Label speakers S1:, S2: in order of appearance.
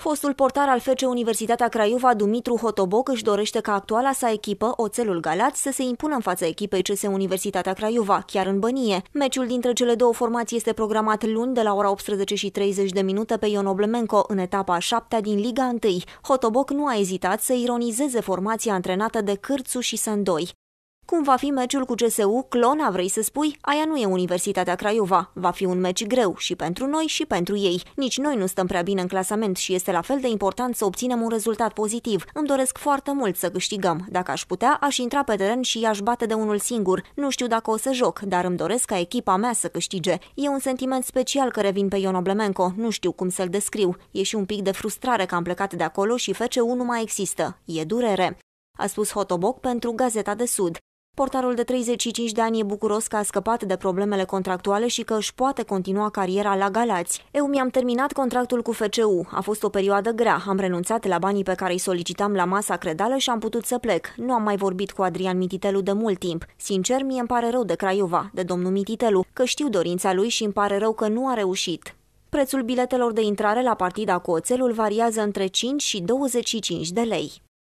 S1: Fostul portar al FC Universitatea Craiova, Dumitru Hotoboc, își dorește ca actuala sa echipă, Oțelul Galați, să se impună în fața echipei CS Universitatea Craiova, chiar în bănie. Meciul dintre cele două formații este programat luni de la ora 18.30 de minute pe Ion Oblemenco, în etapa 7 din Liga 1. Hotoboc nu a ezitat să ironizeze formația antrenată de Cârțu și Sândoi. Cum va fi meciul cu CSU, clona vrei să spui? Aia nu e Universitatea Craiova. Va fi un meci greu și pentru noi și pentru ei. Nici noi nu stăm prea bine în clasament și este la fel de important să obținem un rezultat pozitiv. Îmi doresc foarte mult să câștigăm. Dacă aș putea, aș intra pe teren și i-aș bate de unul singur. Nu știu dacă o să joc, dar îmi doresc ca echipa mea să câștige. E un sentiment special care revin pe Ion Oblemenco. Nu știu cum să-l descriu. E și un pic de frustrare că am plecat de acolo și FCU nu mai există. E durere a spus Hotoboc pentru Gazeta de Sud. Portarul de 35 de ani e bucuros că a scăpat de problemele contractuale și că își poate continua cariera la Galați. Eu mi-am terminat contractul cu FCU. A fost o perioadă grea. Am renunțat la banii pe care îi solicitam la masa credală și am putut să plec. Nu am mai vorbit cu Adrian Mititelu de mult timp. Sincer, mie îmi pare rău de Craiova, de domnul Mititelu, că știu dorința lui și îmi pare rău că nu a reușit. Prețul biletelor de intrare la partida cu oțelul variază între 5 și 25 de lei.